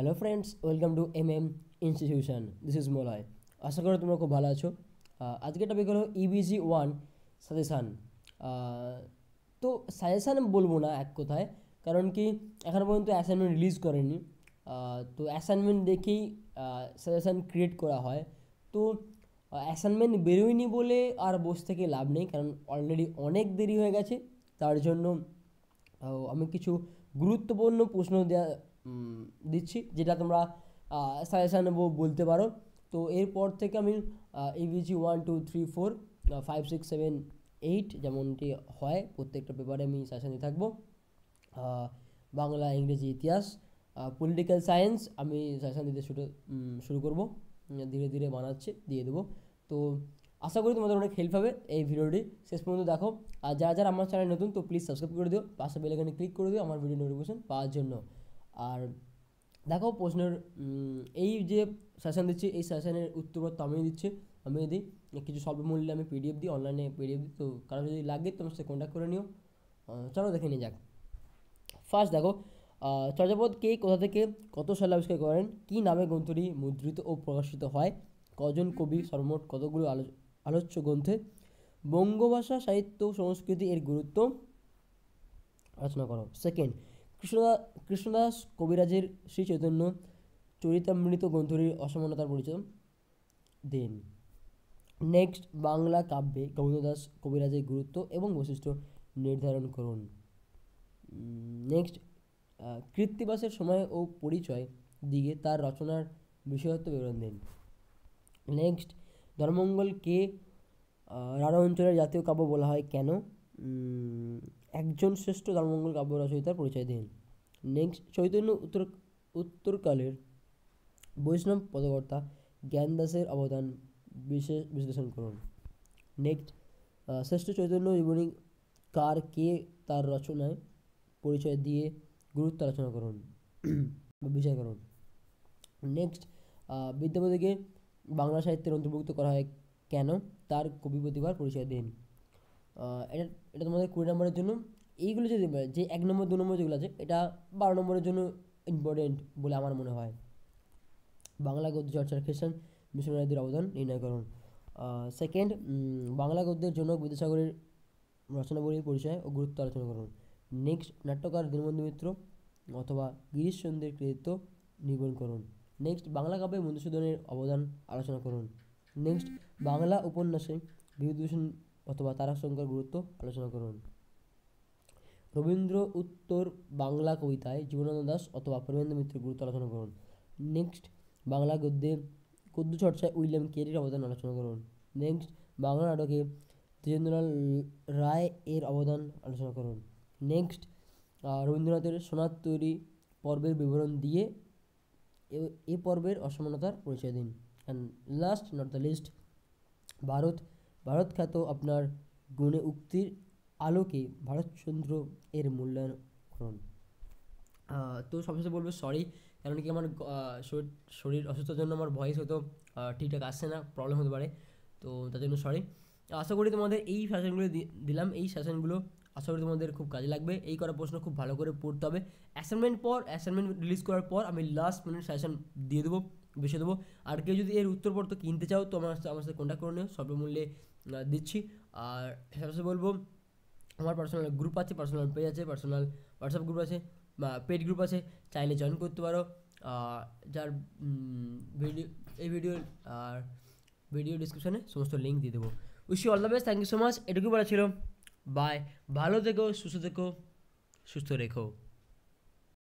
hello friends welcome to M M institution this is Moloy আশা করি তোমরা খুব ভালো আছো আজকে টপিক হলো ইবিজি ওয়ান সাজেশান তো সাজেশান বলবো না এক কথায় কারণ কি এখন পর্যন্ত অ্যাসাইনমেন্ট রিলিজ করেনি তো অ্যাসাইনমেন্ট দেখেই সাজেশান ক্রিয়েট করা হয় তো অ্যাসাইনমেন্ট বেরোয়নি বলে আর বসে থেকে লাভ নেই কারণ অলরেডি অনেক দেরি হয়ে গেছে তার জন্য আমি কিছু গুরুত্বপূর্ণ প্রশ্ন দেওয়া দিচ্ছি যেটা তোমরা সাজেশান বলতে পারো তো এরপর থেকে আমি EVG one two three four five six seven eight যেমনটি হয় প্রত্যেকটা পেপারে আমি সাজেশান দিয়ে থাকবো বাংলা ইংরেজি ইতিহাস পলিটিক্যাল সায়েন্স আমি সাজেশান দিতে শুরু শুরু করবো ধীরে ধীরে বানাচ্ছি দিয়ে দেবো তো আশা করি তোমাদের অনেক হেল্প হবে এই ভিডিওটি শেষ পর্যন্ত দেখো আর যারা যারা আমার চ্যানেল নতুন তো প্লিজ সাবস্ক্রাইব করে দিও পাশে বেলাকানে ক্লিক করে দিও আমার ভিডিও নোটিফিকেশন পাওয়ার জন্য আর দেখো প্রশ্নের এই যে সেশন দিচ্ছি এই সেশনের উত্তর আমি দিচ্ছি আমি যদি কিছু স্বল্প মূল্যে আমি পিডিএফ দিই অনলাইনে পিডিএফ দিই তো কারো যদি লাগে তোমার সাথে কন্ট্যাক্ট করে নিও চলো দেখে নিয়ে যাক ফার্স্ট দেখো চর্যাপদ কে কোথা থেকে কত সালে আবিষ্কার করেন কি নামে গ্রন্থটি মুদ্রিত ও প্রকাশিত হয় কজন কবি সর্বমোট কতগুলো আলোচ্য গ্রন্থে বঙ্গভাষা সাহিত্য সংস্কৃতি এর গুরুত্ব আলোচনা করো সেকেন্ড কৃষ্ণদা কৃষ্ণদাস কবিরাজের শ্রী চৈতন্য চরিতামৃত গ্রন্থটির অসমানতার পরিচয় দেন নেক্সট বাংলা কাব্যে গোবিন্দদাস কবিরাজের গুরুত্ব এবং বৈশিষ্ট্য নির্ধারণ করুন নেক্সট কৃত্তিবাসের সময় ও পরিচয় দিকে তার রচনার বিষয়ত্ব বিবরণ দেন নেক্সট ধর্মঙ্গলকে রাঢ় অঞ্চলের জাতীয় কাব্য বলা হয় কেন একজন শ্রেষ্ঠ ধর্মমঙ্গল কাব্য রচয়িতার পরিচয় দিন নেক্সট চৈতন্য উত্তর উত্তরকালের বৈষ্ণব পদকর্তা জ্ঞানদাসের অবদান বিশেষ বিশ্লেষণ করুন নেক্সট শ্রেষ্ঠ চৈতন্য জীবনী কার কে তার রচনায় পরিচয় দিয়ে গুরুত্ব আলোচনা করুন বিচার করুন নেক্সট বিদ্যাপতিকে বাংলা সাহিত্যের অন্তর্ভুক্ত করা হয় কেন তার কবি প্রতিভার পরিচয় দিন এটা এটা তোমাদের কুড়ি নম্বরের জন্য এইগুলো যদি যে এক নম্বর দু নম্বর যেগুলো আছে এটা বারো নম্বরের জন্য ইম্পর্টেন্ট বলে আমার মনে হয় বাংলা গদ্য চর্চার খ্রিস্টান মিশনারিদের অবদান নির্ণয় করুন সেকেন্ড বাংলা গদ্যের জন্য বিদ্যাসাগরের রচনাবলীর পরিচয় ও গুরুত্ব আলোচনা করুন নেক্সট নাট্যকার দীনবন্ধু মিত্র অথবা গিরিশচন্দ্রের কৃতিত্ব নিরূপণ করুন নেক্সট বাংলা কাব্যে মধুসূদনের অবদান আলোচনা করুন নেক্সট বাংলা উপন্যাসে বিভূতিভূষণ অথবা তারাশঙ্কর গুরুত্ব আলোচনা করুন রবীন্দ্র উত্তর বাংলা কবিতায় জীবনানন্দ দাস অথবা প্রেমেন্দ্র মিত্রের গুরুত্ব আলোচনা করুন নেক্সট বাংলা গদ্যে গদ্য চর্চায় উইলিয়াম কেরির অবদান আলোচনা করুন নেক্সট বাংলা নাটকে তেজেন্দ্রলাল রায় এর অবদান আলোচনা করুন নেক্সট রবীন্দ্রনাথের সোনার তৈরি পর্বের বিবরণ দিয়ে এ পর্বের অসমানতার পরিচয় দিন and last not the least Bharat Bharat খ্যাত আপনার গুণে উক্তির আলোকে ভারতচন্দ্র এর মূল্যায়ন করুন তো সবশেষে বলবো সরি কারণ কি আমার শরীর শরীর অসুস্থতার জন্য আমার ভয়েস হয়তো ঠিকঠাক আসছে না প্রবলেম হতে পারে তো তার জন্য সরি আশা করি তোমাদের এই ফ্যাশনগুলো দিলাম এই ফ্যাশনগুলো আশা করি তোমাদের খুব কাজে লাগবে এই করা প্রশ্ন খুব ভালো করে পড়তে হবে অ্যাসাইনমেন্ট পর অ্যাসাইনমেন্ট রিলিজ করার পর আমি লাস্ট মিনিট ফ্যাশন দিয়ে দেবো বেছে দেবো আর কেউ যদি এর উত্তরপত্র কিনতে চাও তো আমার আমার সাথে কন্ট্যাক্ট করে নিও স্বল্পমূল্যে দিচ্ছি আর সবচেয়ে বলবো আমার পার্সোনাল গ্রুপ আছে পার্সোনাল পেজ আছে পার্সোনাল হোয়াটসঅ্যাপ গ্রুপ আছে বা পেড গ্রুপ আছে চাইলে জয়েন করতে পারো যার ভিডিও এই ভিডিও আর ভিডিও ডিসক্রিপশানে সমস্ত লিঙ্ক দিয়ে দেবো wish all the best thank you so much এটুকু বলা ছিল বাই ভালো থেকো সুস্থ থেকো সুস্থ রেখো